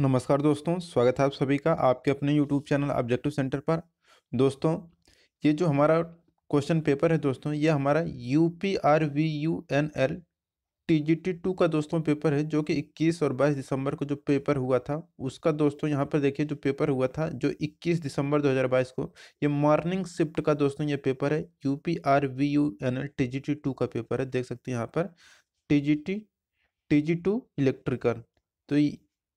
नमस्कार दोस्तों स्वागत है आप सभी का आपके अपने यूट्यूब चैनल ऑब्जेक्टिव सेंटर पर दोस्तों ये जो हमारा क्वेश्चन पेपर है दोस्तों ये हमारा U P R V U N L T G T two का दोस्तों पेपर है जो कि 21 और 22 दिसंबर को जो पेपर हुआ था उसका दोस्तों यहाँ पर देखिए जो पेपर हुआ था जो 21 दिसंबर 2022 को ये मॉर्निंग शिफ्ट का दोस्तों ये पेपर है U P R V U N L T G T two का पेपर है देख सकते हैं यहाँ पर T G T T G two electrical तो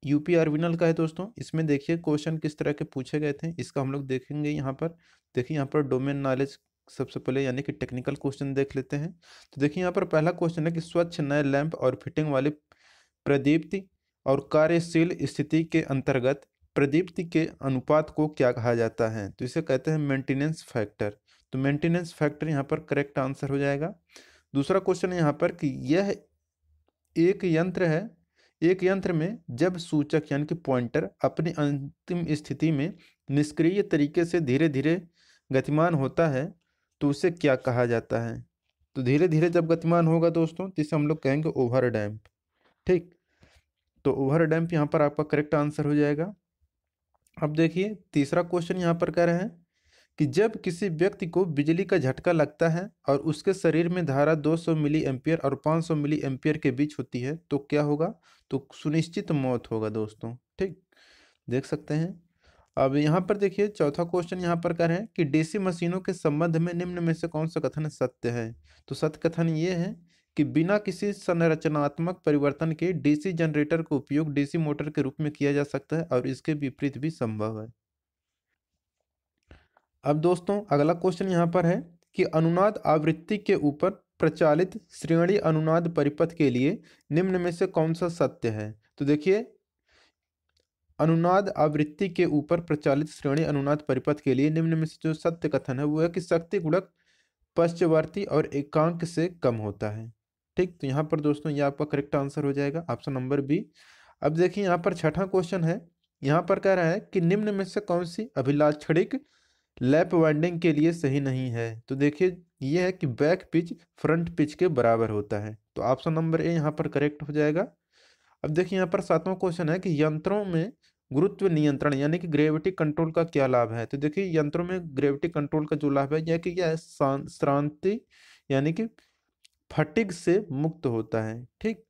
यूपी अर्विनल का है दोस्तों इसमें देखिए क्वेश्चन किस तरह के पूछे गए थे इसका हम लोग देखेंगे यहाँ पर देखिए यहाँ पर डोमेन नॉलेज सबसे पहले यानी कि टेक्निकल क्वेश्चन देख लेते हैं तो देखिए यहाँ पर पहला क्वेश्चन है कि स्वच्छ नए लैंप और फिटिंग वाले प्रदीप्ति और कार्यशील स्थिति के अंतर्गत प्रदीप्ति के अनुपात को क्या कहा जाता है तो इसे कहते हैं मेंटेनेंस फैक्टर तो मेंटेनेंस फैक्टर यहाँ पर करेक्ट आंसर हो जाएगा दूसरा क्वेश्चन यहाँ पर कि यह एक यंत्र है एक यंत्र में जब सूचक यानी कि पॉइंटर अपनी अंतिम स्थिति में निष्क्रिय तरीके से धीरे धीरे गतिमान होता है तो उसे क्या कहा जाता है तो धीरे धीरे जब गतिमान होगा दोस्तों तो इसे हम लोग कहेंगे ओवर डैम्प ठीक तो ओवर डैम्प यहाँ पर आपका करेक्ट आंसर हो जाएगा अब देखिए तीसरा क्वेश्चन यहाँ पर कह रहे हैं कि जब किसी व्यक्ति को बिजली का झटका लगता है और उसके शरीर में धारा 200 मिली एम्पियर और 500 मिली एम्पियर के बीच होती है तो क्या होगा तो सुनिश्चित मौत होगा दोस्तों ठीक देख सकते हैं अब यहाँ पर देखिए चौथा क्वेश्चन यहाँ पर कह रहे हैं कि डीसी मशीनों के संबंध में निम्न में से कौन सा कथन सत्य है तो सत्य कथन ये है कि बिना किसी संरचनात्मक परिवर्तन के डीसी जनरेटर का उपयोग डीसी मोटर के रूप में किया जा सकता है और इसके विपरीत भी संभव है अब दोस्तों अगला क्वेश्चन यहाँ पर है कि अनुनाद आवृत्ति के ऊपर प्रचालित श्रेणी अनुनाद परिपथ के लिए निम्न में से कौन सा सत्य है तो देखिए अनुनाद आवृत्ति के ऊपर प्रचालित श्रेणी अनुनाद परिपथ के लिए निम्न में से जो सत्य कथन है वो है कि शक्ति गुणक पश्चवर्ती और एकांक से कम होता है ठीक तो यहाँ पर दोस्तों ये आपका करेक्ट आंसर हो जाएगा ऑप्शन नंबर बी अब देखिए यहाँ पर छठा क्वेश्चन है यहाँ पर कह रहा है कि निम्न में से कौन सी अभिलाक्षणिक लैप वाइंडिंग के लिए सही नहीं है तो देखिए ये है कि बैक पिच फ्रंट पिच के बराबर होता है तो ऑप्शन नंबर ए यहाँ पर करेक्ट हो जाएगा अब देखिए यहाँ पर सातवां क्वेश्चन है कि यंत्रों में गुरुत्व नियंत्रण यानी कि ग्रेविटी कंट्रोल का क्या लाभ है तो देखिए यंत्रों में ग्रेविटी कंट्रोल का जो लाभ है यह कि यह श्रांति यानी कि फटिक से मुक्त होता है ठीक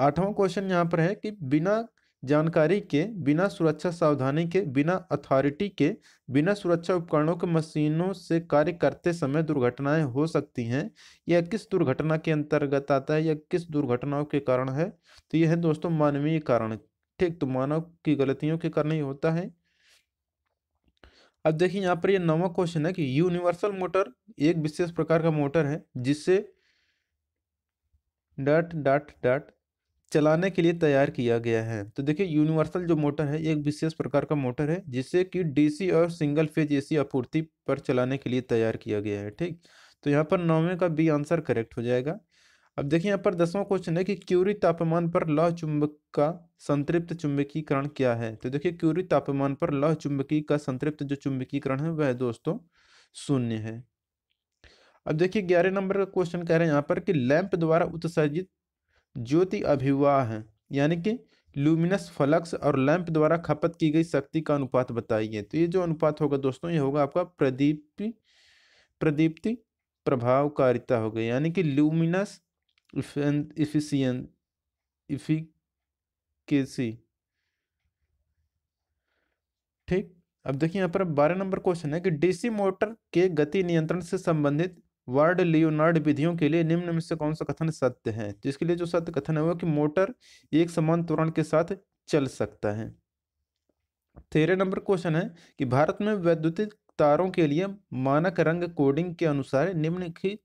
आठवां क्वेश्चन यहाँ पर है कि बिना जानकारी के बिना सुरक्षा सावधानी के बिना अथॉरिटी के बिना सुरक्षा उपकरणों के मशीनों से कार्य करते समय दुर्घटनाएं हो सकती हैं यह किस दुर्घटना के अंतर्गत आता है या किस दुर्घटनाओं के कारण है तो यह है दोस्तों मानवीय कारण ठीक तो मानव की गलतियों के कारण ही होता है अब देखिए यहाँ पर यह नवा क्वेश्चन है कि यूनिवर्सल मोटर एक विशेष प्रकार का मोटर है जिससे डट डट डट चलाने के लिए तैयार किया गया है तो देखिए यूनिवर्सल जो मोटर है एक विशेष प्रकार का मोटर है जिसे कि डीसी और सिंगल फेज एसी आपूर्ति पर चलाने के लिए तैयार किया गया है ठीक तो यहाँ पर नौवें का बी आंसर करेक्ट हो जाएगा अब देखिए यहाँ पर दसवां क्वेश्चन है कि क्यूरी तापमान पर लौह चुंबक का संतृप्त चुंबकीकरण क्या है तो देखिए क्यूरी तापमान पर लौह चुंबकी का संतृप्त जो चुंबकीकरण है वह दोस्तों शून्य है अब देखिए ग्यारह नंबर का क्वेश्चन कह रहे हैं यहाँ पर कि लैंप द्वारा उत्सर्जित ज्योति अभिवाह यानी कि लूमिनस फ्लक्स और लैंप द्वारा खपत की गई शक्ति का अनुपात बताइए तो ये जो अनुपात होगा दोस्तों ये होगा आपका प्रदीप प्रदीप्ति प्रभावकारिता होगी यानी कि लूमिनस इफिशियन इफिकेसी ठीक अब देखिए यहाँ पर बारह नंबर क्वेश्चन है कि डीसी मोटर के गति नियंत्रण से संबंधित वर्ड लियोनार्ड विधियों के लिए निम्न में से कौन सा कथन सत्य है जिसके लिए जो सत्य कथन है वो कि मोटर एक समान त्वरण के साथ चल सकता है तेरह नंबर क्वेश्चन है कि भारत में वैद्युतिक तारों के लिए मानक रंग कोडिंग के अनुसार निम्नलिखित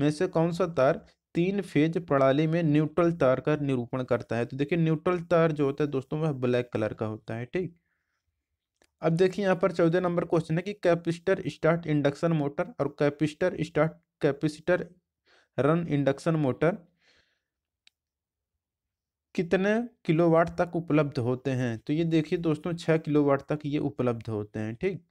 में से कौन सा तार तीन फेज प्रणाली में न्यूट्रल तार का निरूपण करता है तो देखिए न्यूट्रल तार जो होता है दोस्तों वह ब्लैक कलर का होता है ठीक अब देखिए यहाँ पर चौदह नंबर क्वेश्चन है कि कैपिस्टर स्टार्ट इंडक्शन मोटर और capacitor start capacitor run induction motor कितने किलोवाट तक उपलब्ध होते हैं तो ये देखिए दोस्तों छः किलोवाट तक ये उपलब्ध होते हैं ठीक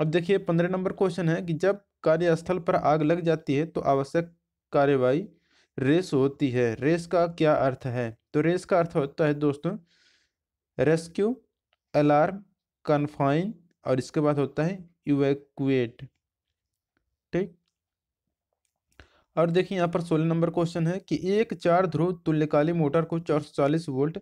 अब देखिए पंद्रह नंबर क्वेश्चन है कि जब कार्यस्थल पर आग लग जाती है तो आवश्यक कार्यवाही रेस होती है रेस का क्या अर्थ है तो रेस का अर्थ होता है दोस्तों रेस्क्यू अलार्म कन्फाइन और इसके बाद होता है इवेक्ट ठीक और देखिए यहाँ पर सोलह नंबर क्वेश्चन है कि एक चार ध्रुव तुल्यकाली मोटर को चार सौ चालीस वोल्ट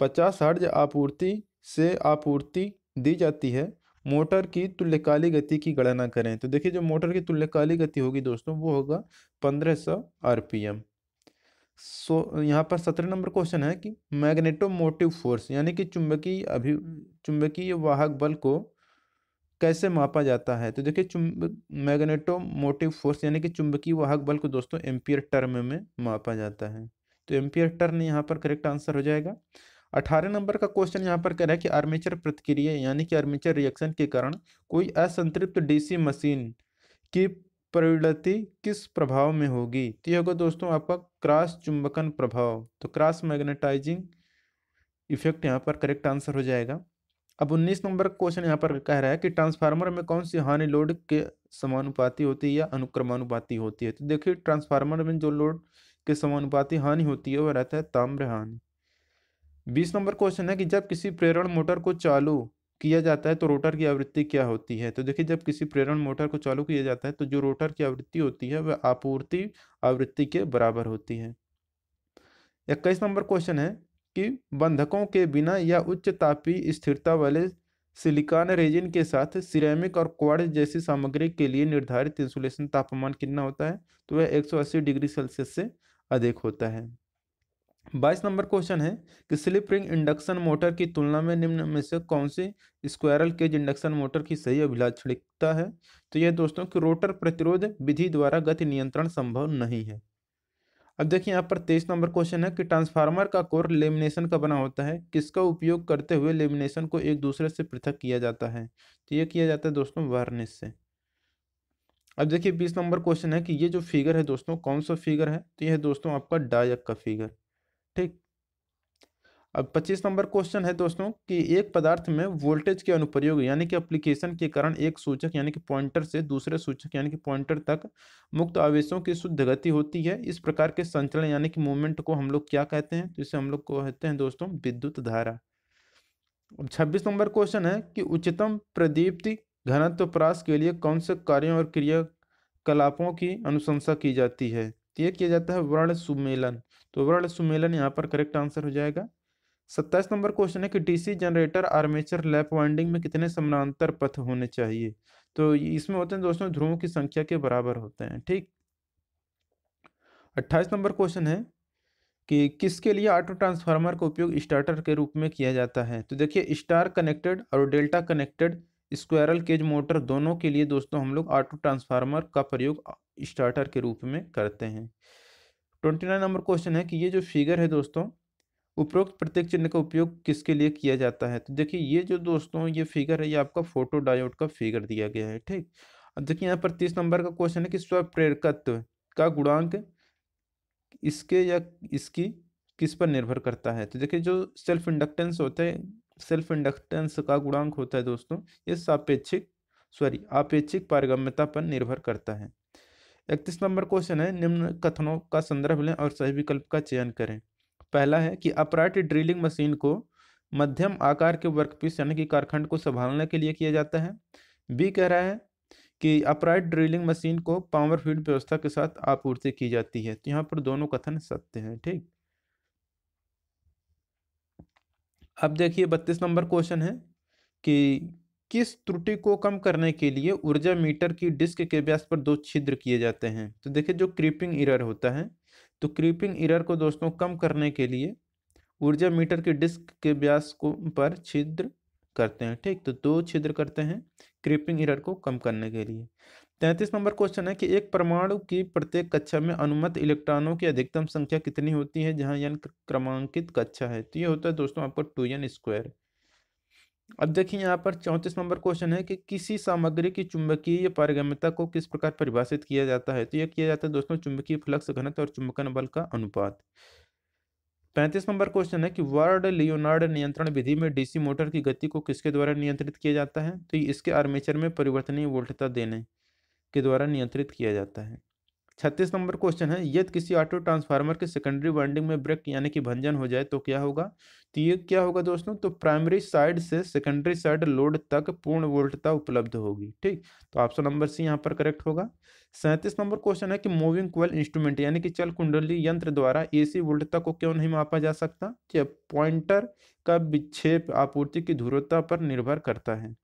पचास हर्ज आपूर्ति से आपूर्ति दी जाती है मोटर की तुल्यकाली गति की गणना करें तो देखिए जो मोटर की तुल्यकाली गति होगी दोस्तों वो होगा पंद्रह सौ आरपीएम सो यहाँ पर सत्रह नंबर क्वेश्चन है कि मैग्नेटोमोटिव फोर्स यानी कि चुंबकीय अभि चुंबकीय वाहक बल को कैसे मापा जाता है तो देखिए चुंब मैग्नेटोमोटिव फोर्स यानी कि चुंबकीय वाहक बल को दोस्तों एम्पियर टर्म में मापा जाता है तो एम्पियर टर्न यहाँ पर करेक्ट आंसर हो जाएगा अठारह नंबर का क्वेश्चन यहाँ पर कह रहा है कि आर्मेचर प्रतिक्रिया यानी कि आर्मेचर रिएक्शन के कारण कोई असंतृप्त डीसी मशीन की परिणति किस प्रभाव में होगी तो यह होगा दोस्तों आपका क्रॉस चुंबकन प्रभाव तो क्रॉस मैग्नेटाइजिंग इफेक्ट यहाँ पर करेक्ट आंसर हो जाएगा अब 19 नंबर क्वेश्चन यहाँ पर कह रहा है कि ट्रांसफार्मर में कौन सी हानि लोड के समानुपाती होती है या अनुक्रमानुपाति होती है तो देखिए ट्रांसफार्मर में जो लोड के समानुपाती हानि होती है वह रहता है ताम्र हानि बीस नंबर क्वेश्चन है कि जब किसी प्रेरण मोटर को चालू किया जाता है तो रोटर की आवृत्ति क्या होती है तो देखिए जब किसी प्रेरण मोटर को चालू किया जाता है तो जो रोटर की आवृत्ति होती है वह आपूर्ति आवृत्ति के बराबर होती है इक्कीस नंबर क्वेश्चन है कि बंधकों के बिना या उच्च तापी स्थिरता वाले सिलिकॉन रेजिन के साथ सिरेमिक और क्वाड जैसी सामग्री के लिए निर्धारित इंसुलेशन तापमान कितना होता है तो वह 180 डिग्री सेल्सियस से अधिक होता है बाईस नंबर क्वेश्चन है कि स्लिप रिंग इंडक्शन मोटर की तुलना में निम्न में से कौन सी स्क्वायरल केज इंडक्शन मोटर की सही अभिलाक्षणिकता है तो यह दोस्तों कि रोटर प्रतिरोध विधि द्वारा गति नियंत्रण संभव नहीं है अब देखिए यहाँ पर तेईस नंबर क्वेश्चन है कि ट्रांसफार्मर का कोर लेमिनेशन का बना होता है किसका उपयोग करते हुए लेमिनेशन को एक दूसरे से पृथक किया जाता है तो यह किया जाता है दोस्तों वार्निश से अब देखिए बीस नंबर क्वेश्चन है कि ये जो फिगर है दोस्तों कौन सा फिगर है तो यह दोस्तों आपका डायक का फिगर ठीक अब 25 नंबर क्वेश्चन है दोस्तों कि एक पदार्थ में वोल्टेज के अनुप्रयोग यानी कि एप्लीकेशन के कारण एक सूचक यानी कि पॉइंटर से दूसरे सूचक यानी कि पॉइंटर तक मुक्त आवेशों की शुद्ध गति होती है इस प्रकार के संचलन यानी कि मूवमेंट को हम लोग क्या कहते हैं जिसे तो हम लोग कहते हैं दोस्तों विद्युत धारा अब छब्बीस नंबर क्वेश्चन है कि उच्चतम प्रदीप्ति घनत्व प्रास के लिए कौन से कार्यों और क्रियाकलापों की अनुशंसा की जाती है तो यह किया जाता है वर्ण सुमेलन तो वर्ण सुमेलन यहाँ पर करेक्ट आंसर हो जाएगा सत्ताईस नंबर क्वेश्चन है कि DC generator armature lap winding में कितने समानांतर पथ होने चाहिए तो इसमें होते हैं दोस्तों ध्रुवों की संख्या के बराबर होते हैं ठीक अट्ठाईस नंबर क्वेश्चन है कि किसके लिए ऑटो ट्रांसफार्मर का उपयोग स्टार्टर के रूप में किया जाता है तो देखिए स्टार कनेक्टेड और delta connected squirrel cage motor दोनों के लिए दोस्तों हम लोग ऑटो ट्रांसफार्मर का प्रयोग स्टार्टर के रूप में करते हैं ट्वेंटी नाइन नंबर क्वेश्चन है कि ये जो फिगर है दोस्तों उपरोक्त प्रत्येक चिन्ह का उपयोग किसके लिए किया जाता है तो देखिए ये जो दोस्तों ये फिगर है ये आपका फोटो डायोड का फिगर दिया गया है ठीक अब देखिए यहाँ पर तीस नंबर का क्वेश्चन है कि स्वप्रेरकत्व का गुणांक इसके या इसकी किस पर निर्भर करता है तो देखिए जो सेल्फ इंडक्टेंस होते हैं सेल्फ इंडक्टेंस का गुणांक होता है दोस्तों ये सापेक्षिक सॉरी आपेक्षिक पारगम्यता पर निर्भर करता है इकतीस नंबर क्वेश्चन है निम्न कथनों का संदर्भ लें और सही विकल्प का चयन करें पहला है कि अपराइट ड्रिलिंग मशीन को मध्यम आकार के वर्कपीस यानी कि कारखंड को संभालने के लिए किया जाता है बी कह रहा है कि अपराइट ड्रिलिंग मशीन को पावर फीड व्यवस्था के साथ आपूर्ति की जाती है तो यहाँ पर दोनों कथन सत्य हैं ठीक अब देखिए बत्तीस नंबर क्वेश्चन है कि किस त्रुटि को कम करने के लिए ऊर्जा मीटर की डिस्क के व्यास पर दो छिद्र किए जाते हैं तो देखिए जो क्रीपिंग इरर होता है तो क्रीपिंग इरर को दोस्तों कम करने के लिए ऊर्जा मीटर की डिस्क के व्यास को पर छिद्र करते हैं ठीक तो दो छिद्र करते हैं क्रीपिंग इरर को कम करने के लिए तैंतीस नंबर क्वेश्चन है कि एक परमाणु की प्रत्येक कक्षा में अनुमत इलेक्ट्रॉनों की अधिकतम संख्या कितनी होती है जहां यन क्रमांकित कक्षा है तो ये होता है दोस्तों आपको टू एन स्क्वायर अब देखिए यहाँ पर चौंतीस नंबर क्वेश्चन है कि किसी सामग्री की चुंबकीय पारगम्यता को किस प्रकार परिभाषित किया जाता है तो यह किया जाता है दोस्तों चुंबकीय फ्लक्स घनत्व और चुंबकन बल का अनुपात पैंतीस नंबर क्वेश्चन है कि वर्ड लियोनार्ड नियंत्रण विधि में डीसी मोटर की गति को किसके द्वारा नियंत्रित किया जाता है तो इसके आर्मेचर में परिवर्तनीय वोल्टता देने के द्वारा नियंत्रित किया जाता है छत्तीस नंबर क्वेश्चन है यदि किसी ऑटो ट्रांसफार्मर के सेकेंडरी वाइंडिंग में ब्रेक यानी कि भंजन हो जाए तो क्या होगा तो ये क्या होगा दोस्तों तो प्राइमरी साइड से सेकेंडरी साइड लोड तक पूर्ण वोल्टता उपलब्ध होगी ठीक तो ऑप्शन नंबर सी यहाँ पर करेक्ट होगा सैंतीस नंबर क्वेश्चन है कि मूविंग क्वेल इंस्ट्रूमेंट यानी कि चल कुंडली यंत्र द्वारा एसी वोल्टता को क्यों नहीं मापा जा सकता पॉइंटर का विक्षेप आपूर्ति की ध्रुवता पर निर्भर करता है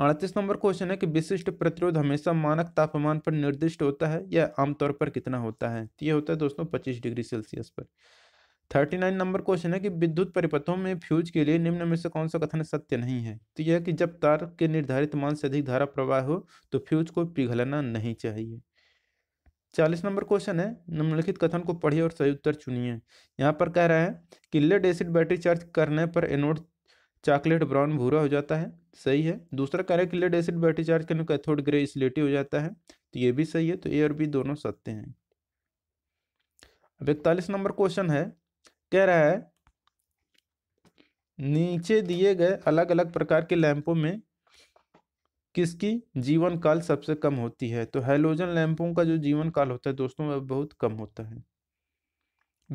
अड़तीस नंबर क्वेश्चन है कि विशिष्ट प्रतिरोध हमेशा मानक तापमान पर निर्दिष्ट होता है या आमतौर पर कितना होता है तो ये होता है दोस्तों पच्चीस डिग्री सेल्सियस पर थर्टी नाइन नंबर क्वेश्चन है कि विद्युत परिपथों में फ्यूज के लिए निम्न में से कौन सा कथन सत्य नहीं है तो यह कि जब तार के निर्धारित मान से अधिक धारा प्रवाह हो तो फ्यूज को पिघलना नहीं चाहिए चालीस नंबर क्वेश्चन है निम्नलिखित कथन को पढ़िए और सही उत्तर चुनिए यहाँ पर कह रहा है कि लेड एसिड बैटरी चार्ज करने पर एनोड चॉकलेट ब्राउन भूरा हो जाता है सही है दूसरा कार्याक्लेट एसिड बैटरी चार्ज करने का कैथोड ग्रे इसलेटिव हो जाता है तो ये भी सही है तो ए और बी दोनों सत्य हैं अब इकतालीस नंबर क्वेश्चन है कह रहा है नीचे दिए गए अलग अलग प्रकार के लैंपों में किसकी जीवन काल सबसे कम होती है तो हेलोजन लैंपों का जो जीवन काल होता है दोस्तों वह बहुत कम होता है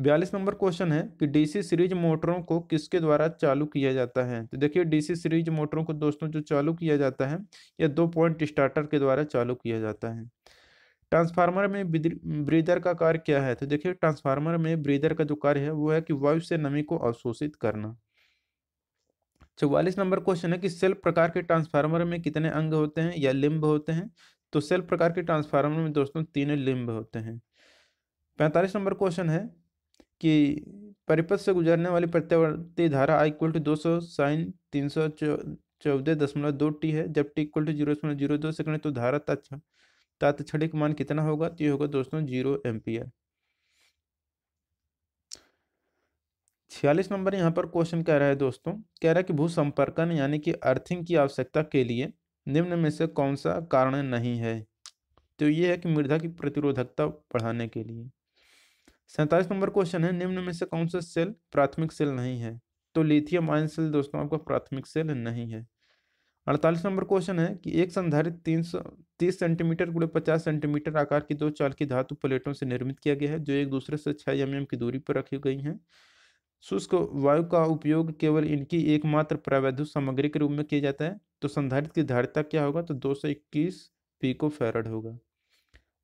बयालीस नंबर क्वेश्चन है कि डीसी सीरीज मोटरों को किसके द्वारा चालू किया जाता है तो देखिए डीसी सीरीज मोटरों को दोस्तों जो चालू किया जाता है यह दो पॉइंट स्टार्टर के द्वारा चालू किया जाता है ट्रांसफार्मर में ब्रीदर का कार्य क्या है तो देखिए ट्रांसफार्मर में ब्रीदर का जो कार्य है वो है कि वायु से नमी को अवशोषित करना चौवालीस नंबर क्वेश्चन है कि सेल्फ प्रकार के ट्रांसफार्मर में कितने अंग होते हैं या लिम्ब होते हैं तो सेल्फ प्रकार के ट्रांसफार्मर में दोस्तों तीन लिम्ब होते हैं पैंतालीस नंबर क्वेश्चन है कि परिपथ से गुजरने वाली प्रत्यावर्ती धारा आई इक्वल टू दो सौ साइन तीन सौ चौदह दशमलव दो टी है जब टी इक्वल टू जीरो दशमलव जीरो दो सेकंड तो धारा तत्व तात्क्षणिक मान कितना होगा तो ये होगा दोस्तों जीरो एम्पियर छियालीस नंबर यहाँ पर क्वेश्चन कह रहा है दोस्तों कह रहा है कि भूसंपर्कन यानी कि अर्थिंग की आवश्यकता के लिए निम्न में से कौन सा कारण नहीं है तो ये है कि मृदा की प्रतिरोधकता बढ़ाने के लिए सैंतालीस नंबर क्वेश्चन है निम्न में से कौन सा सेल प्राथमिक सेल नहीं है तो लिथियम आयन सेल दोस्तों आपका प्राथमिक सेल नहीं है अड़तालीस नंबर क्वेश्चन है कि एक संधारित तीन सौ तीस सेंटीमीटर गुड़े पचास सेंटीमीटर आकार की दो चाल की धातु प्लेटों से निर्मित किया गया है जो एक दूसरे से छह एम एम की दूरी पर रखी गई हैं शुष्क वायु का उपयोग केवल इनकी एकमात्र प्रावैधिक सामग्री के रूप में किया जाता है तो संधारित की धारिता क्या होगा तो दो सौ इक्कीस पीको फेरड होगा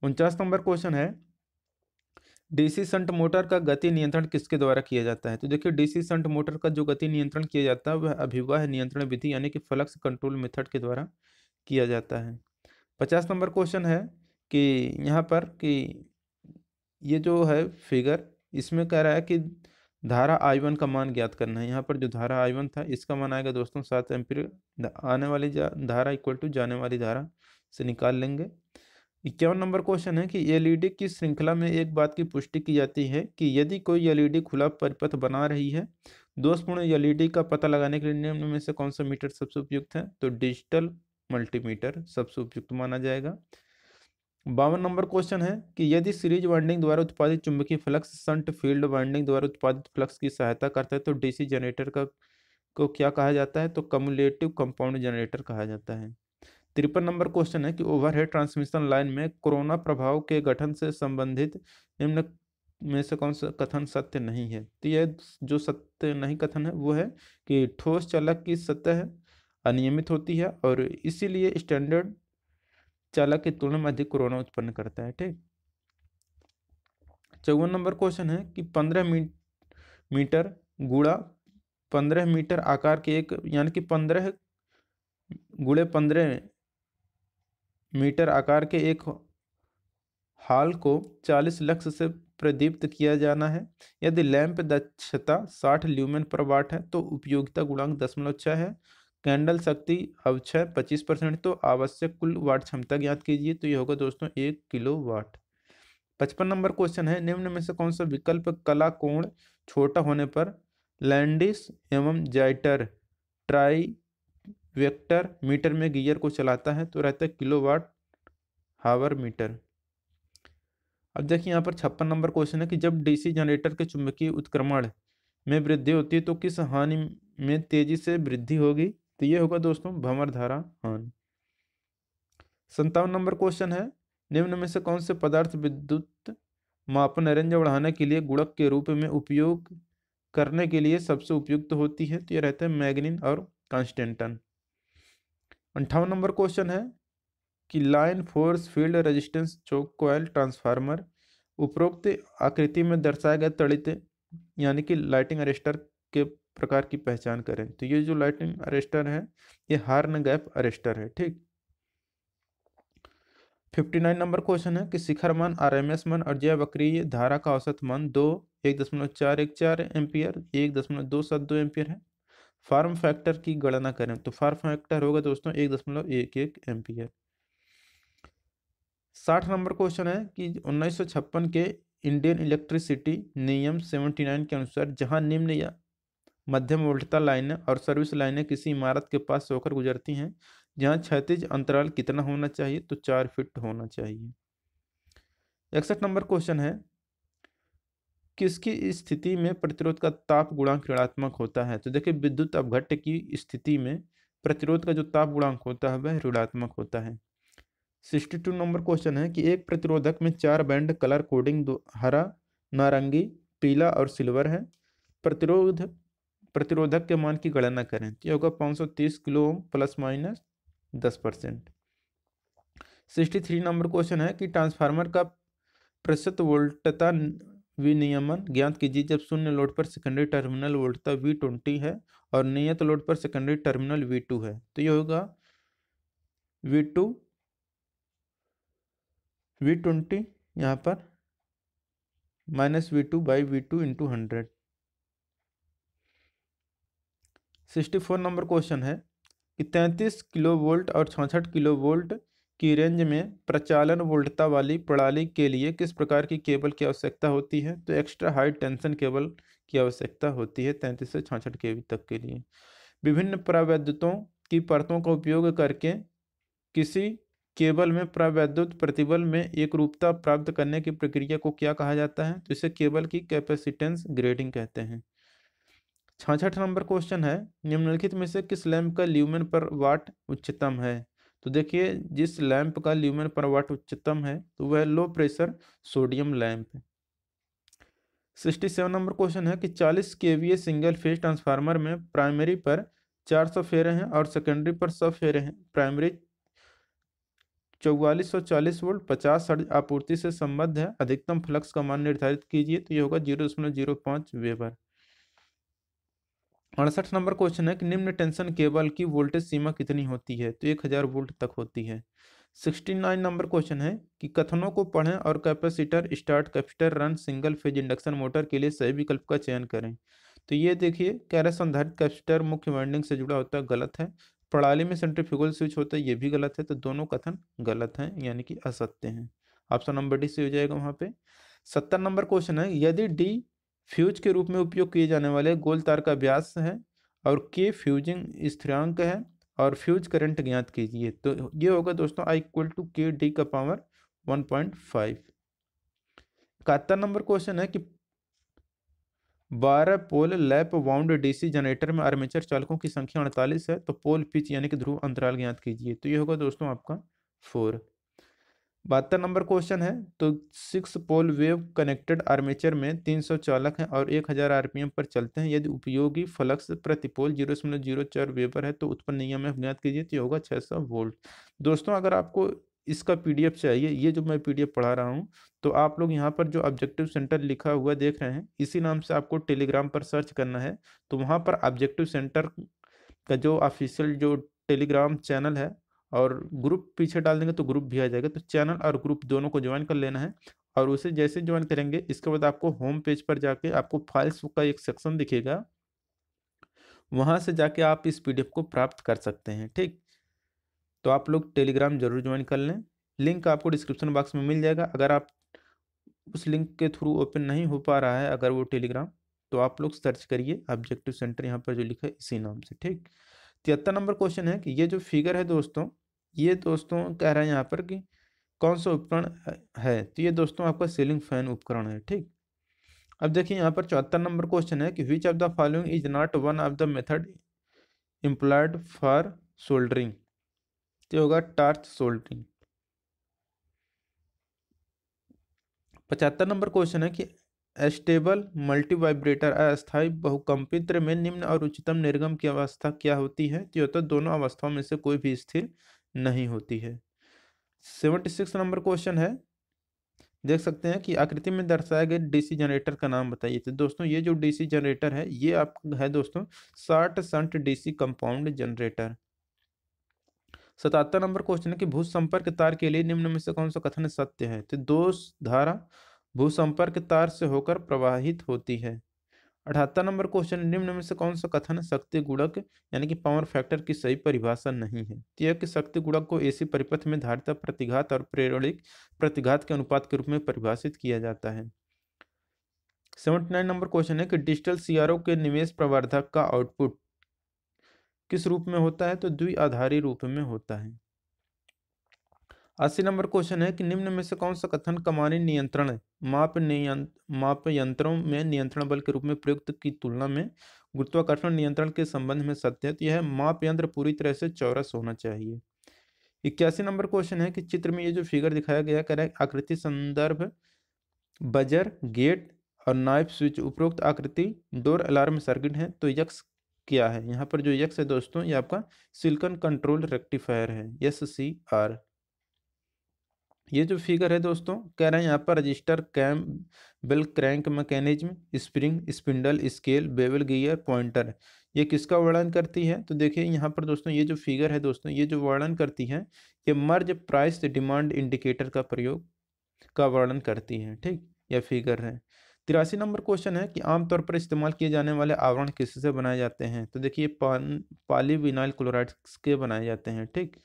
उनचास नंबर क्वेश्चन है डीसी संट मोटर का गति नियंत्रण किसके द्वारा किया जाता है तो देखिए डीसी संट मोटर का जो गति नियंत्रण किया जाता है वह अभिवाह नियंत्रण विधि यानी कि फ्लक्स कंट्रोल मेथड के द्वारा किया जाता है पचास नंबर क्वेश्चन है कि यहाँ पर कि ये जो है फिगर इसमें कह रहा है कि धारा आई वन का मान ज्ञात करना है यहाँ पर जो धारा आई वन था इसका मान आएगा दोस्तों सात एम्पियर आने वाली धारा इक्वल टू जाने वाली धारा से निकाल लेंगे इक्यावन नंबर क्वेश्चन है कि एलईडी की श्रृंखला में एक बात की पुष्टि की जाती है कि यदि कोई एलईडी खुला परिपथ बना रही है दोषपूर्ण एलईडी का पता लगाने के लिए निम्न में से कौन सा मीटर सबसे उपयुक्त है तो डिजिटल मल्टीमीटर सबसे उपयुक्त माना जाएगा बावन नंबर क्वेश्चन है कि यदि सीरीज वाइंडिंग द्वारा उत्पादित चुंबकीय फ्लक्स संट फील्ड वाइंडिंग द्वारा उत्पादित फ्लक्स की सहायता करता है तो डीसी जनरेटर का को क्या कहा जाता है तो कम्युलेटिव कंपाउंड जनरेटर कहा जाता है तिरपन नंबर क्वेश्चन है कि ओवरहेड ट्रांसमिशन लाइन में कोरोना प्रभाव के गठन से संबंधित निम्न में से कौन सा कथन सत्य नहीं है तो यह जो सत्य नहीं कथन है वो है कि ठोस चालक की सतह अनियमित होती है और इसीलिए स्टैंडर्ड चालक की तुलना में अधिक कोरोना उत्पन्न करता है ठीक चौवन नंबर क्वेश्चन है कि पंद्रह मीटर गुड़ा पंद्रह मीटर आकार के एक यानी कि पंद्रह गुड़े पंद्रह मीटर आकार के एक हाल को 40 लक्स से प्रदीप्त किया जाना है यदि लैंप दक्षता 60 ल्यूमेन पर वाट है तो उपयोगिता गुणांक दशमलव छः है कैंडल शक्ति छः पच्चीस परसेंट तो आवश्यक कुल वाट क्षमता ज्ञात कीजिए तो यह होगा दोस्तों एक किलो वाट पचपन नंबर क्वेश्चन है निम्न में से कौन सा विकल्प कला कोण छोटा होने पर लैंडिस एवं जाइटर ट्राई वेक्टर मीटर में गियर को चलाता है तो रहता है किलोवाट हावर मीटर अब देखिए यहाँ पर छप्पन नंबर क्वेश्चन है कि जब डीसी जनरेटर के चुंबकीय उत्क्रमण में वृद्धि होती है तो किस हानि में तेजी से वृद्धि होगी तो ये होगा दोस्तों भंवर धारा हानि संतावन नंबर क्वेश्चन है निम्न में से कौन से पदार्थ विद्युत मापन रेंज बढ़ाने के लिए गुणक के रूप में उपयोग करने के लिए सबसे उपयुक्त होती है तो यह रहता है मैग्नीन और कॉन्स्टेंटन अंठावन नंबर क्वेश्चन है कि line force field resistance choke coil transformer उपरोक्त आकृति में दर्शाए गए तड़ित यानी कि लाइटिंग अरेस्टर के प्रकार की पहचान करें तो ये जो लाइटिंग अरेस्टर है ये हार्न गैप अरेस्टर है ठीक फिफ्टी नाइन नंबर क्वेश्चन है कि शिखर मान आर एम एस मन और जय वक्रीय धारा का औसत मान दो एक दशमलव चार एक चार एम्पियर एक दशमलव दो सात दो एम्पियर है फार्म फैक्टर की गणना करें तो फार्म फैक्टर होगा दोस्तों एक दशमलव एक एक है साठ नंबर क्वेश्चन है कि उन्नीस के इंडियन इलेक्ट्रिसिटी नियम 79 के अनुसार जहां निम्न या मध्यम वोल्टता लाइनें और सर्विस लाइनें किसी इमारत के पास होकर गुजरती हैं जहाँ क्षतिज अंतराल कितना होना चाहिए तो चार फिट होना चाहिए इकसठ नंबर क्वेश्चन है किसकी स्थिति में प्रतिरोध का ताप गुणांक ऋणात्मक होता है तो देखिए विद्युत अवघट की स्थिति में प्रतिरोध का जो ताप गुणांक होता है वह ऋणात्मक होता है सिक्सटी टू नंबर क्वेश्चन है कि एक प्रतिरोधक में चार बैंड कलर कोडिंग दो हरा नारंगी पीला और सिल्वर है प्रतिरोध प्रतिरोधक के मान की गणना करें तो यह होगा 530 किलो प्लस माइनस दस percent sixty three number question है कि ट्रांसफार्मर का प्रतिशत वोल्टता विनियमन ज्ञात कीजिए जब शून्य लोड पर सेकेंडरी टर्मिनल वोल्टता वी ट्वेंटी है और नियत लोड पर सेकेंडरी टर्मिनल वी टू है तो ये होगा वी टू वी ट्वेंटी यहाँ पर minus V two by V two into hundred sixty four number question है कि तैंतीस किलो वोल्ट और छाछठ किलो वोल्ट की रेंज में प्रचालन वोल्टता वाली प्रणाली के लिए किस प्रकार की केबल की आवश्यकता होती है तो एक्स्ट्रा हाई टेंशन केबल की आवश्यकता होती है तैंतीस से छाछठ के तक के लिए विभिन्न प्रावैद्युतों की परतों का उपयोग करके किसी केबल में प्रावैद्युत प्रतिबल में एक रूपता प्राप्त करने की प्रक्रिया को क्या कहा जाता है तो इसे केबल की कैपेसिटेंस ग्रेडिंग कहते हैं छाछठ नंबर क्वेश्चन है निम्नलिखित में से किस लैम्प का ल्यूमेन पर वाट उच्चतम है तो देखिए जिस लैंप का ल्यूमेन पर वाट उच्चतम है तो वह लो प्रेशर सोडियम लैंप है सिक्सटी सेवन नंबर क्वेश्चन है कि चालीस के सिंगल फेज ट्रांसफार्मर में प्राइमरी पर चार सौ फेरे हैं और सेकेंडरी पर सौ फेरे हैं प्राइमरी चौवालीस सौ चालीस वोल्ट पचास आपूर्ति से संबद्ध है अधिकतम फ्लक्स का मान निर्धारित कीजिए तो ये होगा जीरो दशमलव जीरो पाँच वेबर अड़सठ नंबर क्वेश्चन है कि निम्न टेंशन केबल की वोल्टेज सीमा कितनी होती है तो एक हज़ार वोल्ट तक होती है सिक्सटी नाइन नंबर क्वेश्चन है कि कथनों को पढ़ें और capacitor start capacitor run single phase induction motor के लिए सही विकल्प का चयन करें तो ये देखिए कैरे संधारित कैपेसिटर मुख्य वाइंडिंग से जुड़ा होता है गलत है प्रणाली में सेंट्रीफ्यूगल स्विच होता है ये भी गलत है तो दोनों कथन गलत हैं यानी कि असत्य हैं ऑप्शन नंबर डी से हो जाएगा वहाँ पे सत्तर नंबर क्वेश्चन है यदि डी फ्यूज के रूप में उपयोग किए जाने वाले गोल तार का व्यास है और के फ्यूजिंग स्थिरांक है और फ्यूज करंट ज्ञात कीजिए तो ये होगा दोस्तों I equal to K D का पावर वन पॉइंट फाइव इकहत्तर नंबर क्वेश्चन है कि बारह pole lap wound DC generator में आर्मेचर चालकों की संख्या अड़तालीस है तो पोल पिच यानी कि ध्रुव अंतराल ज्ञात कीजिए तो ये होगा दोस्तों आपका फोर बहत्तर नंबर क्वेश्चन है तो six pole wave connected armature में तीन सौ चालक हैं और एक हज़ार एम पर चलते हैं यदि उपयोगी फ्लक्स प्रतिपोल जीरो दशमलव जीरो चार वेपर है तो उत्पन्न नियम में ज्ञात कीजिए तो होगा छः सौ वोल्ट दोस्तों अगर आपको इसका पीडीएफ चाहिए ये जो मैं पीडीएफ पढ़ा रहा हूँ तो आप लोग यहाँ पर जो ऑब्जेक्टिव सेंटर लिखा हुआ देख रहे हैं इसी नाम से आपको टेलीग्राम पर सर्च करना है तो वहाँ पर ऑब्जेक्टिव सेंटर का जो ऑफिशियल जो टेलीग्राम चैनल है और ग्रुप पीछे डाल देंगे तो ग्रुप भी आ जाएगा तो चैनल और ग्रुप दोनों को ज्वाइन कर लेना है और उसे जैसे ज्वाइन करेंगे इसके बाद आपको होम पेज पर जाके आपको फाइल्स का एक सेक्शन दिखेगा वहाँ से जाके आप इस पी को प्राप्त कर सकते हैं ठीक तो आप लोग टेलीग्राम जरूर ज्वाइन कर लें लिंक आपको डिस्क्रिप्शन बॉक्स में मिल जाएगा अगर आप उस लिंक के थ्रू ओपन नहीं हो पा रहा है अगर वो टेलीग्राम तो आप लोग सर्च करिए ऑब्जेक्टिव सेंटर यहाँ पर जो लिखा है इसी नाम से ठीक तिहत्तर नंबर क्वेश्चन है कि ये जो फिगर है दोस्तों ये दोस्तों कह रहे हैं यहाँ पर कि कौन सा उपकरण है तो ये दोस्तों आपका सीलिंग फैन उपकरण है ठीक अब देखिए यहाँ पर चौहत्तर नंबर क्वेश्चन है कि which of the following is not one of the method employed for soldering होगा टार्च सोल्डरिंग पचहत्तर नंबर क्वेश्चन है कि एस्टेबल मल्टी वाइब्रेटर अस्थायी बहुकंपित्र में निम्न और उच्चतम निर्गम की अवस्था क्या होती है तो, तो दोनों अवस्थाओं में से कोई भी स्थिर नहीं होती है सेवेंटी सिक्स नंबर क्वेश्चन है देख सकते हैं कि आकृति में दर्शाए गए डीसी जनरेटर का नाम बताइए तो दोस्तों ये जो डीसी जनरेटर है ये आप है दोस्तों short shunt DC compound generator सतहत्तर नंबर क्वेश्चन है कि भू संपर्क तार के लिए निम्न में से कौन सा कथन सत्य है तो दो धारा भू संपर्क तार से होकर प्रवाहित होती है अठहत्तर नंबर क्वेश्चन निम्न में से कौन सा कथन शक्ति गुणक यानी कि पावर फैक्टर की सही परिभाषा नहीं है त्यय तो शक्ति गुणक को एसी परिपथ में धारिता प्रतिघात और प्रेरणिक प्रतिघात के अनुपात के रूप में परिभाषित किया जाता है सेवेंटी नाइन नंबर क्वेश्चन है कि डिजिटल सीआरओ के निवेश प्रवर्धक का आउटपुट किस रूप में होता है तो द्विआधारी रूप में होता है अस्सी नंबर क्वेश्चन है कि निम्न में से कौन सा कथन कमानी नियंत्रण माप नियंत माप यंत्रों में नियंत्रण बल के रूप में प्रयुक्त की तुलना में गुरुत्वाकर्षण नियंत्रण के संबंध में सत्य तो यह माप यंत्र पूरी तरह से चौरस होना चाहिए इक्यासी नंबर क्वेश्चन है कि चित्र में ये जो फिगर दिखाया गया कह रहा है आकृति संदर्भ बजर गेट और नाइफ स्विच उपरोक्त आकृति डोर अलार्म सर्किट है तो यक्स क्या है यहाँ पर जो यक्स है दोस्तों ये आपका सिल्कन कंट्रोल रेक्टिफायर है एस सी आर ये जो फिगर है दोस्तों कह रहे हैं यहाँ पर register cam bell crank mechanism spring spindle scale bevel gear pointer ये किसका वर्णन करती है तो देखिए यहाँ पर दोस्तों ये जो फिगर है दोस्तों ये जो वर्णन करती है ये मर्ज प्राइस डिमांड इंडिकेटर का प्रयोग का वर्णन करती है ठीक यह फिगर है तिरासी नंबर क्वेश्चन है कि आमतौर पर इस्तेमाल किए जाने वाले आवरण किससे बनाए जाते हैं तो देखिए पान पाली विनाइल क्लोराइड के बनाए जाते हैं ठीक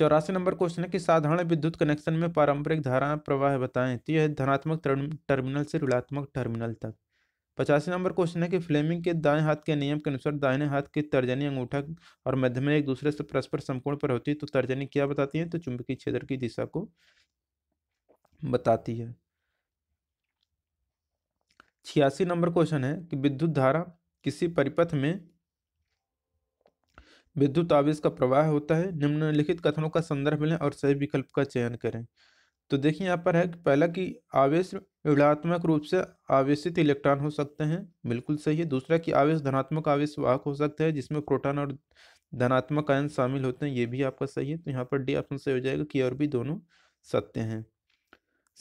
चौरासी नंबर क्वेश्चन है कि साधारण विद्युत कनेक्शन में पारंपरिक धारा प्रवाह बताएं तो यह धनात्मक टर्मिनल से ऋणात्मक टर्मिनल तक पचासी नंबर क्वेश्चन है कि फ्लेमिंग के दाएं हाथ के नियम के अनुसार दाहिने हाथ की तर्जनी अंगूठा और मध्यमे एक दूसरे से परस्पर संपूर्ण पर होती है तो तर्जनी क्या बताती है तो चुंबकीय क्षेत्र की दिशा को बताती है छियासी नंबर क्वेश्चन है कि विद्युत धारा किसी परिपथ में विद्युत आवेश का प्रवाह होता है निम्नलिखित कथनों का संदर्भ लें और सही विकल्प का चयन करें तो देखिए यहाँ पर है कि पहला कि आवेश ऋणात्मक रूप से आवेशित इलेक्ट्रॉन हो सकते हैं बिल्कुल सही है दूसरा कि आवेश धनात्मक आवेश वाहक हो सकते हैं जिसमें प्रोटॉन और धनात्मक आयन शामिल होते हैं ये भी आपका सही है तो यहाँ पर डी ऑप्शन सही हो जाएगा कि और भी दोनों सत्य हैं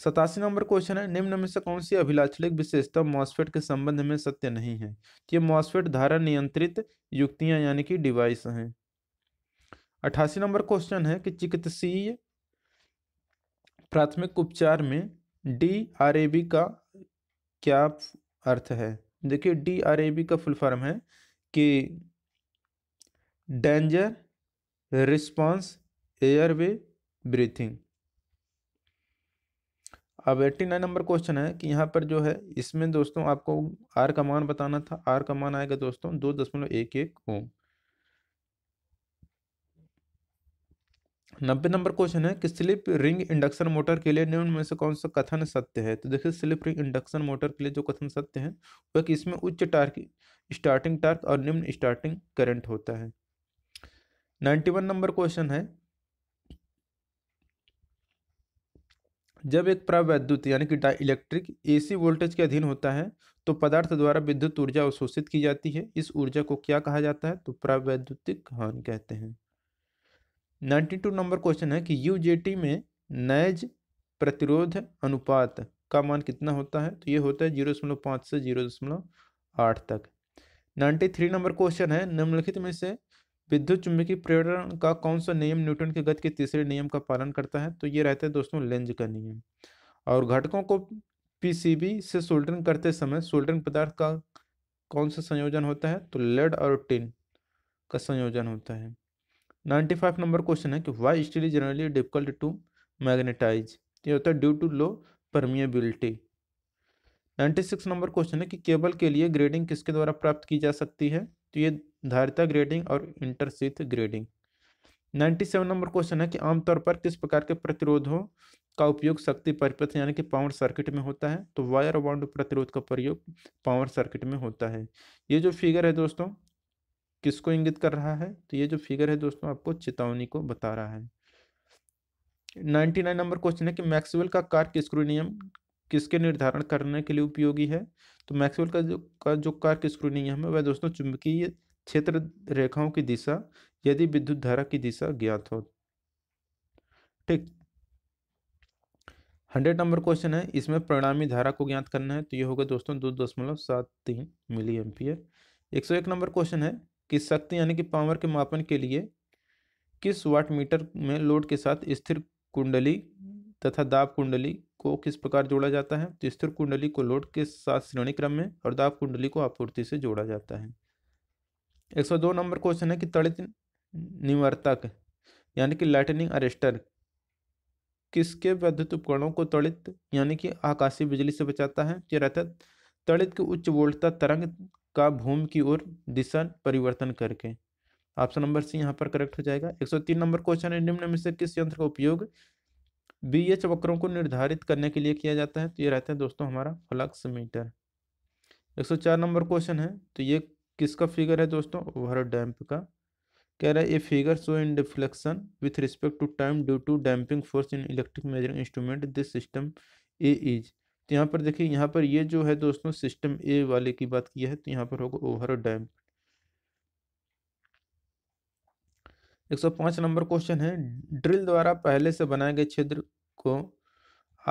सतासी नंबर क्वेश्चन है निम्न में से कौन सी अभिलाषणिक विशेषता मॉसफेट के संबंध में सत्य नहीं है ये मॉसफेट धारा नियंत्रित युक्तियां यानी कि डिवाइस हैं अठासी नंबर क्वेश्चन है कि चिकित्सीय प्राथमिक उपचार में डी आर ए बी का क्या अर्थ है देखिए डी आर ए बी का फुल फॉर्म है कि डेंजर रिस्पॉन्स एयरवे ब्रीथिंग अब एट्टी नाइन नंबर क्वेश्चन है कि यहाँ पर जो है इसमें दोस्तों आपको आर का मान बताना था आर का मान आएगा दोस्तों दो दशमलव एक एक ओम नब्बे नंबर क्वेश्चन है कि स्लिप रिंग इंडक्शन मोटर के लिए निम्न में से कौन सा कथन सत्य है तो देखिए स्लिप रिंग इंडक्शन मोटर के लिए जो कथन सत्य है वह कि इसमें उच्च टार्क स्टार्टिंग टार्क और निम्न स्टार्टिंग करंट होता है नाइन्टी वन नंबर क्वेश्चन है जब एक प्रावैद्युत यानी कि डाइलेक्ट्रिक एसी वोल्टेज के अधीन होता है तो पदार्थ द्वारा विद्युत ऊर्जा अवशोषित की जाती है इस ऊर्जा को क्या कहा जाता है तो प्रावैद्युतिक हानि कहते हैं नाइन्टी टू नंबर क्वेश्चन है कि टी में नैज प्रतिरोध अनुपात का मान कितना होता है तो ये होता है जीरो दशमलव पाँच से जीरो दशमलव आठ तक नाइन्टी थ्री नंबर क्वेश्चन है निम्नलिखित में से विद्युत चुंबकीय प्रेरण का कौन सा नियम न्यूटन के गति के तीसरे नियम का पालन करता है तो ये रहता है दोस्तों लेंज का नियम और घटकों को पीसीबी से सोल्डरिंग करते समय सोल्डरिंग पदार्थ का कौन सा संयोजन होता है तो लेड और टिन का संयोजन होता है नाइन्टी फाइव नंबर क्वेश्चन है कि why steel is generally difficult to magnetize ये होता है due to low permeability ninety six number question है कि केबल के लिए ग्रेडिंग किसके द्वारा प्राप्त की जा सकती है तो ये धारिता ग्रेडिंग और इंटरसिथ ग्रेडिंग 97 नंबर क्वेश्चन है कि आमतौर पर किस प्रकार के प्रतिरोधों का उपयोग शक्ति परिपथ यानी कि पावर सर्किट में होता है तो वायर बाउंड प्रतिरोध का प्रयोग पावर सर्किट में होता है ये जो फिगर है दोस्तों किसको इंगित कर रहा है तो ये जो फिगर है दोस्तों आपको चेतावनी को बता रहा है नाइन्टी नाइन नंबर क्वेश्चन है कि मैक्सवेल का कार्क स्क्रू नियम किसके निर्धारण करने के लिए उपयोगी है तो मैक्सवेल का जो का जो कार्क स्क्रू नियम है वह दोस्तों चुंबकीय क्षेत्र रेखाओं की दिशा यदि विद्युत धारा की दिशा ज्ञात हो ठीक हंड्रेड नंबर क्वेश्चन है इसमें परिणामी धारा को ज्ञात करना है तो ये होगा दोस्तों दो दशमलव सात तीन मिली एम्पियर एक सौ एक नंबर क्वेश्चन है कि शक्ति यानी कि पावर के मापन के लिए किस वाट मीटर में लोड के साथ स्थिर कुंडली तथा दाब कुंडली को किस प्रकार जोड़ा जाता है तो स्थिर कुंडली को लोड के साथ श्रेणी क्रम में और दाब कुंडली को आपूर्ति से जोड़ा जाता है एक सौ दो नंबर क्वेश्चन है कि तड़ित निवर्तक यानी कि लाइटनिंग अरेस्टर किसके विद्युत उपकरणों को तड़ित यानी कि आकाशीय बिजली से बचाता है ये रहता तड़ित के उच्च वोल्टता तरंग का भूमि की ओर दिशा परिवर्तन करके ऑप्शन नंबर सी यहाँ पर करेक्ट हो जाएगा 103 नंबर क्वेश्चन है निम्न में से किस यंत्र का उपयोग बी एच वक्रों को निर्धारित करने के लिए किया जाता है तो ये रहता है दोस्तों हमारा फ्लक्स मीटर 104 नंबर क्वेश्चन है तो ये किसका फिगर है दोस्तों ओवर डैम्प का कह रहा है a figure show in deflection with respect to time due to damping force in electric measuring instrument this system a is तो यहाँ पर देखिए यहाँ पर ये जो है दोस्तों सिस्टम ए वाले की बात की है तो यहाँ पर होगा ओवर डैम्प एक सौ पाँच नंबर क्वेश्चन है ड्रिल द्वारा पहले से बनाए गए छिद्र को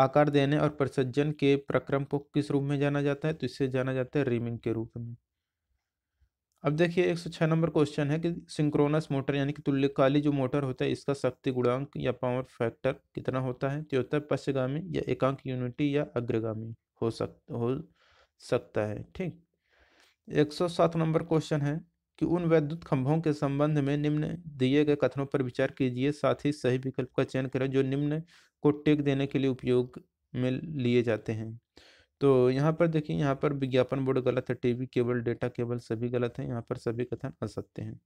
आकार देने और प्रसजन के प्रक्रम को किस रूप में जाना जाता है तो इसे जाना जाता है रिमिंग के रूप में अब देखिए एक सौ छः नंबर क्वेश्चन है कि सिंक्रोनस मोटर यानी कि तुल्यकाली जो मोटर होता है इसका शक्ति गुणांक या पावर फैक्टर कितना होता है त्योत्तर पश्चगामी या एकांक यूनिटी या अग्रगामी हो सक हो सकता है ठीक एक सौ सात नंबर क्वेश्चन है कि उन वैद्युत खंभों के संबंध में निम्न दिए गए कथनों पर विचार कीजिए साथ ही सही विकल्प का चयन करें जो निम्न को टेक देने के लिए उपयोग में लिए जाते हैं तो यहाँ पर देखिए यहाँ पर विज्ञापन बोर्ड गलत है टीवी केबल डेटा केबल सभी गलत है यहाँ पर सभी कथन असत्य हैं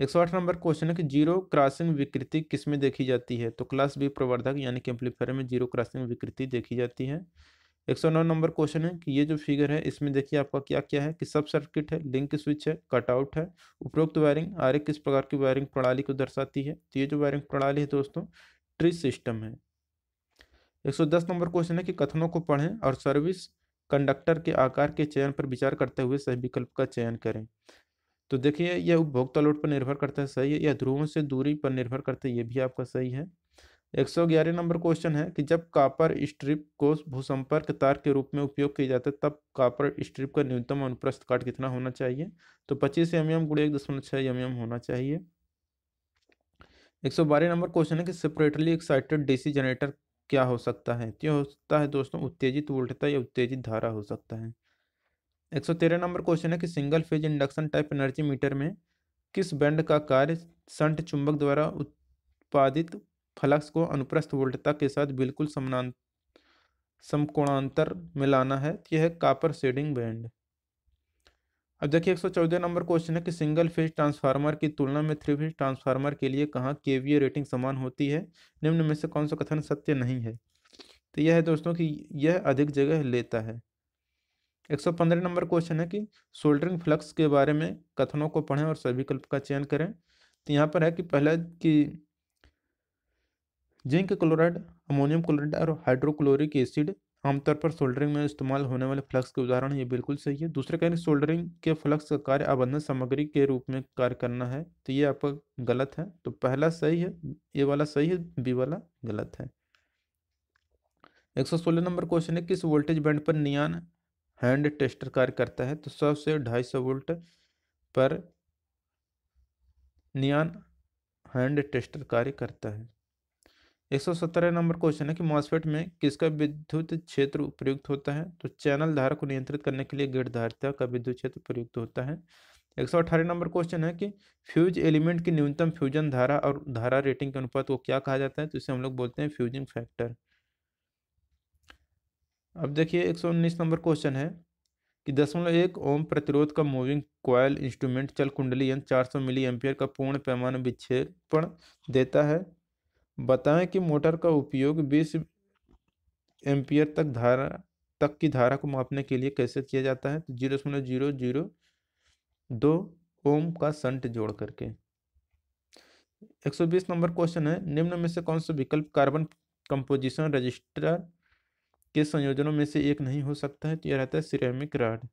एक सौ आठ नंबर क्वेश्चन है कि जीरो क्रॉसिंग विकृति किस में देखी जाती है तो क्लास बी प्रवर्धक यानी कि एम्पलीफायर में जीरो क्रॉसिंग विकृति देखी जाती है एक सौ नौ नंबर क्वेश्चन है कि ये जो फिगर है इसमें देखिए आपका क्या क्या है कि सब सर्किट है लिंक स्विच है कटआउट है उपरोक्त वायरिंग आर किस प्रकार की वायरिंग प्रणाली को दर्शाती है तो ये जो वायरिंग प्रणाली है दोस्तों ट्री सिस्टम है 110 नंबर क्वेश्चन है कि कथनों को पढ़ें और सर्विस कंडक्टर के आकार के चयन पर विचार करते हुए सही विकल्प का चयन करें तो देखिए यह उपभोक्ता लोड पर निर्भर करता है सही है या ध्रुवों से दूरी पर निर्भर करते हैं ये भी आपका सही है 111 नंबर क्वेश्चन है कि जब कापर स्ट्रिप को भूसंपर्क तार के रूप में उपयोग किया जाता है तब कापर स्ट्रिप का न्यूनतम अनुप्रस्थ काट कितना होना चाहिए तो 25 एम एम गुड़े एक दशमलव छः एम एम होना चाहिए 112 नंबर क्वेश्चन है कि सेपरेटली एक्साइटेड डीसी जनरेटर क्या हो सकता है क्यों हो सकता है दोस्तों उत्तेजित वोल्टता या उत्तेजित धारा हो सकता है एक सौ तेरह नंबर क्वेश्चन है कि single phase induction type energy meter में किस बैंड का कार्य संट चुंबक द्वारा उत्पादित फ्लक्स को अनुप्रस्थ वोल्टता के साथ बिल्कुल समान समकोणांतर में लाना है यह है कापर सेडिंग बैंड अब देखिए 114 नंबर क्वेश्चन है कि सिंगल फेज ट्रांसफार्मर की तुलना में थ्री फेज ट्रांसफार्मर के लिए कहाँ केवीए रेटिंग समान होती है निम्न में से कौन सा कथन सत्य नहीं है तो यह है दोस्तों कि यह अधिक जगह लेता है 115 नंबर क्वेश्चन है कि सोल्डरिंग फ्लक्स के बारे में कथनों को पढ़ें और सभी कल्प का चयन करें तो यहाँ पर है कि पहला कि जिंक क्लोराइड अमोनियम क्लोराइड और हाइड्रोक्लोरिक एसिड आमतौर पर सोल्डरिंग में इस्तेमाल होने वाले फ्लक्स के उदाहरण ये बिल्कुल सही है दूसरे कहने सोल्डरिंग के फ्लक्स का कार्य आबंधन सामग्री के रूप में कार्य करना है तो ये आपका गलत है तो पहला सही है ये वाला सही है बी वाला गलत है एक सौ सोलह नंबर क्वेश्चन है किस वोल्टेज बैंड पर नियान हैंड टेस्टर कार्य करता है तो सौ से ढाई सौ वोल्ट पर नियान हैंड टेस्टर कार्य करता है 117 नंबर क्वेश्चन है कि मॉसफेट में किसका विद्युत क्षेत्र प्रयुक्त होता है तो चैनल धारा को नियंत्रित करने के लिए गेट धारिता का विद्युत क्षेत्र प्रयुक्त होता है एक सौ अठारह नंबर क्वेश्चन है कि फ्यूज एलिमेंट की न्यूनतम फ्यूजन धारा और धारा रेटिंग के अनुपात को क्या कहा जाता है तो इसे हम लोग बोलते हैं फ्यूजिंग फैक्टर अब देखिए एक नंबर क्वेश्चन है कि दसमलव एक ओम प्रतिरोध का मूविंग क्वाइल इंस्ट्रूमेंट चल कुंडली यंत्र चार सौ मिली एम्पियर का पूर्ण पैमाना विक्षेपण देता है बताएं कि मोटर का उपयोग 20 एम्पियर तक धारा तक की धारा को मापने के लिए कैसे किया जाता है तो जीरो दशमलव जीरो जीरो दो ओम का संट जोड़ करके 120 नंबर क्वेश्चन है निम्न में से कौन सा विकल्प कार्बन कंपोजिशन रजिस्टर के संयोजनों में से एक नहीं हो सकता है तो यह रहता है सिरेमिक राड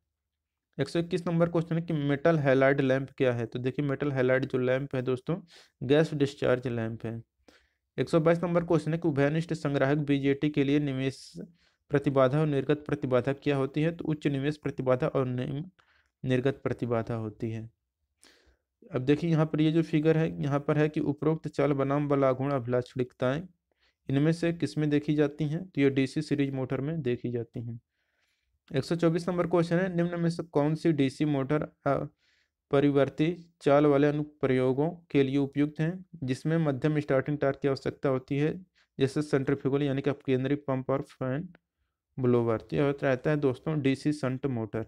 121 नंबर क्वेश्चन है कि मेटल हैलाइड लैंप क्या है तो देखिए मेटल हैलाइड जो लैंप है दोस्तों गैस डिस्चार्ज लैंप है 122 नंबर क्वेश्चन है कि उभयनिष्ठ संग्राहक बीजेटी के लिए निवेश प्रतिबाधा और निर्गत प्रतिबाधा क्या होती है तो उच्च निवेश प्रतिबाधा और निर्गत प्रतिबाधा होती है अब देखिए यहाँ पर ये जो फिगर है यहाँ पर है कि उपरोक्त चल बनाम बलाघुण अभिलाक्षणिकताएं इनमें से किसमें देखी जाती हैं तो ये डीसी सीरीज मोटर में देखी जाती हैं 124 नंबर क्वेश्चन है निम्न में से कौन सी डीसी मोटर परिवर्ती चाल वाले अनुप्रयोगों के लिए उपयुक्त हैं जिसमें मध्यम स्टार्टिंग टार की आवश्यकता होती है जैसे सेंट्रिफ्यूगल यानी कि अपकेंद्रीय पंप और फैन ब्लोवर तो यह रहता है दोस्तों DC shunt motor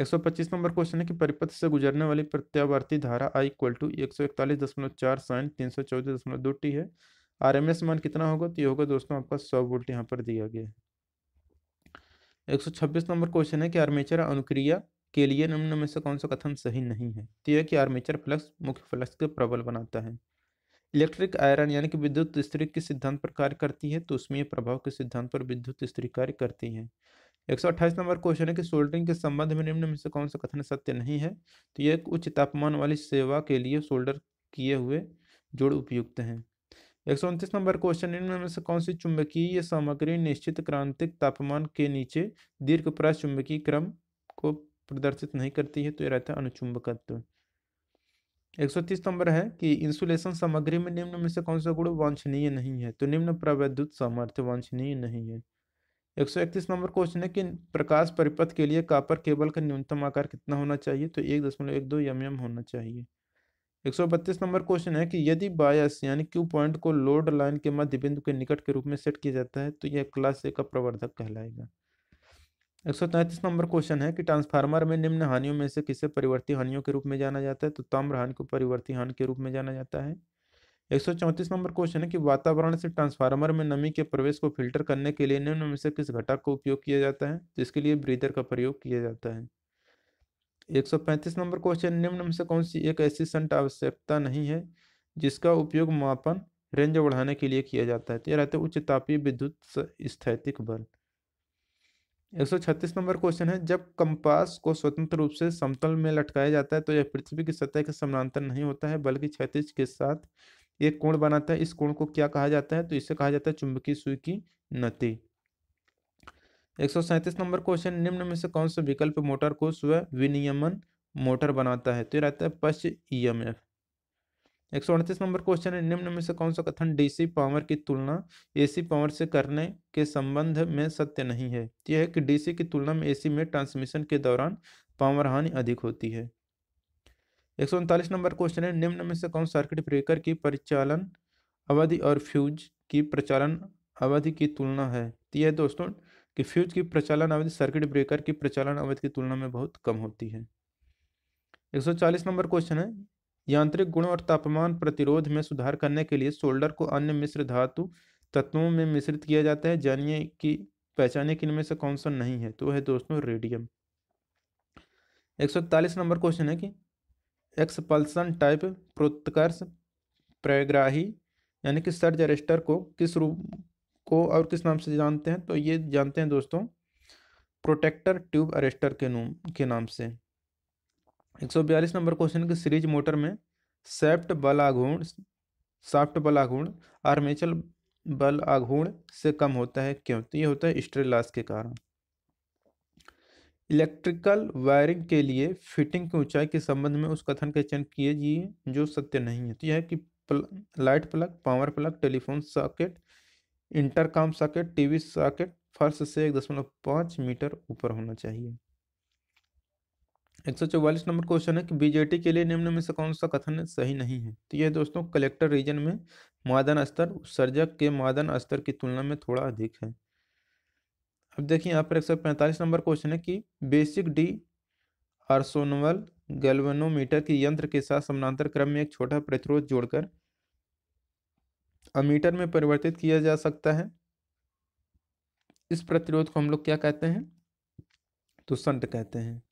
125 number question है कि परिपथ से गुजरने वाली प्रत्यावर्ती धारा आई इक्वल टू एक सौ इकतालीस दशमलव चार साइन तीन सौ चौदह दशमलव दो टी है आर एम एस मान कितना होगा तो ये होगा दोस्तों आपका सौ वोल्ट यहाँ पर दिया गया है एक सौ छब्बीस नंबर क्वेश्चन है कि आर्मेचर अनुक्रिया के लिए निम्न में से कौन सा कथन सही नहीं है तो यह कि आर्मेचर फ्लक्स मुख्य फ्लक्स को प्रबल बनाता है इलेक्ट्रिक आयरन यानी कि विद्युत स्त्री के सिद्धांत पर कार्य करती है तो उसमें प्रभाव के सिद्धांत पर विद्युत स्त्री कार्य करती है एक नंबर क्वेश्चन है कि सोल्डरिंग के संबंध में निम्न में से कौन सा कथन सत्य नहीं है तो यह उच्च तापमान वाली सेवा के लिए सोल्डर किए हुए जोड़ उपयुक्त हैं एक नंबर क्वेश्चन निम्न में से कौन सी चुंबकीय सामग्री निश्चित क्रांतिक तापमान के नीचे दीर्घ प्रश चुंबकीय क्रम को प्रदर्शित नहीं करती है तो यह रहता है अनुचुंबकत्व एक सौ तीस तो नंबर है कि इंसुलेशन सामग्री में निम्न में से कौन सा गुण वांछनीय नहीं है तो निम्न प्रवैद्युत सामर्थ्य वांछनीय नहीं है एक सौ इकतीस नंबर क्वेश्चन है कि प्रकाश परिपथ के लिए कापर केबल का न्यूनतम आकार कितना होना चाहिए तो एक दशमलव एक दो एम एम होना चाहिए एक सौ बत्तीस नंबर क्वेश्चन है कि यदि बायस यानी क्यू पॉइंट को लोड लाइन के मध्य बिंदु के निकट के रूप में सेट किया जाता है तो यह क्लास ए का प्रवर्धक कहलाएगा एक नंबर क्वेश्चन है कि ट्रांसफार्मर में निम्न हानियों में से किसे परिवर्ती हानियों के रूप में जाना जाता है तो ताम्र हानि को परिवर्ती हानि के रूप में जाना जाता है एक नंबर क्वेश्चन है कि वातावरण से ट्रांसफार्मर में नमी के प्रवेश को फिल्टर करने के लिए निम्न में से किस घटक को उपयोग किया जाता है जिसके लिए ब्रीदर का प्रयोग किया जाता है पैंतीस नंबर क्वेश्चन निम्न में से कौन सी एक ऐसी संट आवश्यकता नहीं है जिसका उपयोग मापन रेंज बढ़ाने के लिए किया जाता है तो यह रहते उच्च तापीय विद्युत स्थैतिक बल 136 नंबर क्वेश्चन है जब कंपास को स्वतंत्र रूप से समतल में लटकाया जाता है तो यह पृथ्वी की सतह के समानांतर नहीं होता है बल्कि क्षतिज के साथ एक कोण बनाता है इस कोण को क्या कहा जाता है तो इसे कहा जाता है चुंबकीय सुई की नती एक नंबर क्वेश्चन निम्न में से कौन सा विकल्प मोटर को स्व विनियमन मोटर बनाता है तो यह रहता है पश्च ई एम एफ एक सौ अड़तीस नंबर क्वेश्चन है निम्न में से कौन सा कथन डीसी पावर की तुलना एसी पावर से करने के संबंध में सत्य नहीं है तो यह है कि डीसी की तुलना में एसी में ट्रांसमिशन के दौरान पावर हानि अधिक होती है एक सौ उनतालीस नंबर क्वेश्चन है निम्न में से कौन सर्किट ब्रेकर की परिचालन अवधि और फ्यूज की प्रचालन अवधि की तुलना है तो यह दोस्तों कि फ्यूज की प्रचालन अवधि सर्किट ब्रेकर की प्रचालन अवधि की तुलना में बहुत कम होती है 140 नंबर क्वेश्चन है यांत्रिक गुणों और तापमान प्रतिरोध में सुधार करने के लिए सोल्डर को अन्य मिश्र धातु तत्वों में मिश्रित किया जाता है जानिए कि पहचाने कि इनमें से कौन सा नहीं है तो है दोस्तों रेडियम एक नंबर क्वेश्चन है कि एक्सपल्सन टाइप प्रोत्कर्ष प्रग्राही यानी कि सर्ज अरेस्टर को किस रूप को और किस नाम से जानते हैं तो ये जानते हैं दोस्तों प्रोटेक्टर ट्यूब अरेस्टर के नाम के नाम से एक नंबर क्वेश्चन की सीरीज मोटर में सेफ्ट बल आघूर्ण साफ्ट बल आघूर्ण आर्मेचल बल आघूर्ण से कम होता है क्यों तो ये होता है स्ट्रे लॉस के कारण इलेक्ट्रिकल वायरिंग के लिए फिटिंग की ऊंचाई के संबंध में उस कथन का चयन किए जी जो सत्य नहीं है तो यह है कि प्ल, light plug power plug telephone socket intercom socket TV socket फर्श से एक दशमलव पाँच मीटर ऊपर होना चाहिए एक सौ चौवालीस नंबर क्वेश्चन है कि बीजेटी के लिए निम्न में से कौन सा कथन सही नहीं है तो यह दोस्तों कलेक्टर रीजन में मादन स्तर उत्सर्जक के मादन स्तर की तुलना में थोड़ा अधिक है अब देखिए यहाँ पर एक सौ पैंतालीस नंबर क्वेश्चन है कि बेसिक डी आर्सोनवल गैल्वेनोमीटर के यंत्र के साथ समानांतर क्रम में एक छोटा प्रतिरोध जोड़कर अमीटर में परिवर्तित किया जा सकता है इस प्रतिरोध को हम लोग क्या कहते हैं तो संट कहते हैं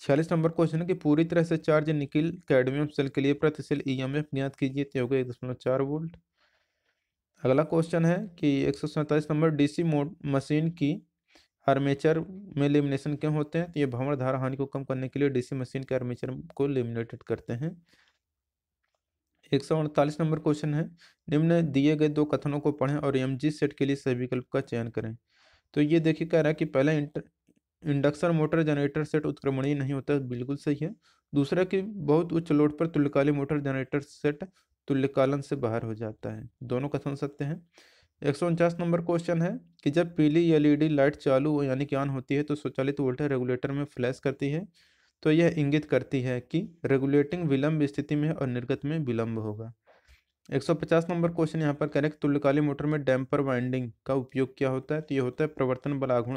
छियालीस नंबर क्वेश्चन है कि पूरी तरह से चार्ज निकिल कैडमियम सेल के लिए प्रति सेल एफ ज्ञात कीजिए तो होगा एक दशमलव चार वोल्ट अगला क्वेश्चन है कि एक सौ सैंतालीस नंबर डीसी मोड मशीन की आर्मेचर में लेमिनेशन क्यों होते हैं तो ये भंवर धारा हानि को कम करने के लिए डीसी मशीन के आर्मेचर को लेमिनेटेड करते हैं एक सौ अड़तालीस नंबर क्वेश्चन है निम्न दिए गए दो कथनों को पढ़ें और एम सेट के लिए सही विकल्प का चयन करें तो ये देखिए कह रहा है कि पहला इंटर इंडक्शन मोटर जनरेटर सेट उत्क्रमणीय नहीं होता बिल्कुल सही है दूसरा कि बहुत उच्च लोड पर तुल्यकालीन मोटर जनरेटर सेट तुल्यकालन से बाहर हो जाता है दोनों कथन सत्य हैं एक नंबर क्वेश्चन है कि जब पीली एलईडी लाइट चालू यानी कि ऑन होती है तो स्वचालित वोल्टेज रेगुलेटर में फ्लैश करती है तो यह इंगित करती है कि रेगुलेटिंग विलंब स्थिति में और निर्गत में विलंब होगा 150 नंबर क्वेश्चन यहाँ पर करेक्ट तुल्यकालीन मोटर में डैम्पर वाइंडिंग का उपयोग क्या होता है तो यह होता है प्रवर्तन बलाघुण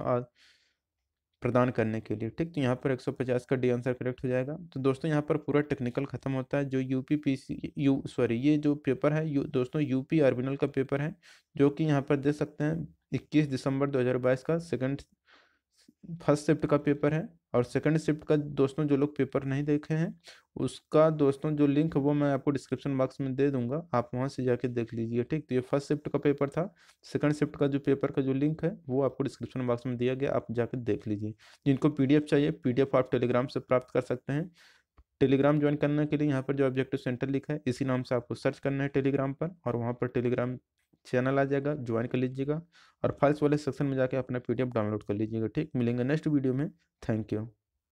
प्रदान करने के लिए ठीक तो यहाँ पर 150 का डी आंसर करेक्ट हो जाएगा तो दोस्तों यहाँ पर पूरा टेक्निकल ख़त्म होता है जो U P P C U sorry ये जो पेपर है यू दोस्तों यू पी आर्बिनल का पेपर है जो कि यहाँ पर दे सकते हैं 21 दिसंबर 2022 का सेकंड फर्स्ट शिफ्ट का पेपर है और सेकंड शिफ्ट का दोस्तों जो लोग पेपर नहीं देखे हैं उसका दोस्तों जो लिंक वो मैं आपको डिस्क्रिप्शन बॉक्स में दे दूंगा आप वहां से जाके देख लीजिए ठीक तो ये फर्स्ट शिफ्ट का पेपर था सेकंड शिफ्ट का जो पेपर का जो लिंक है वो आपको डिस्क्रिप्शन बॉक्स में दिया गया आप जाके देख लीजिए जिनको पी चाहिए पी आप टेलीग्राम से प्राप्त कर सकते हैं टेलीग्राम ज्वाइन करने के लिए यहाँ पर जो ऑब्जेक्टिव सेंटर लिखा है इसी नाम से आपको सर्च करना है टेलीग्राम पर और वहाँ पर टेलीग्राम चैनल आ जाएगा ज्वाइन कर लीजिएगा और फाइल्स वाले सेक्शन में जाकर अपना पीडीएफ डाउनलोड कर लीजिएगा ठीक मिलेंगे नेक्स्ट वीडियो में थैंक यू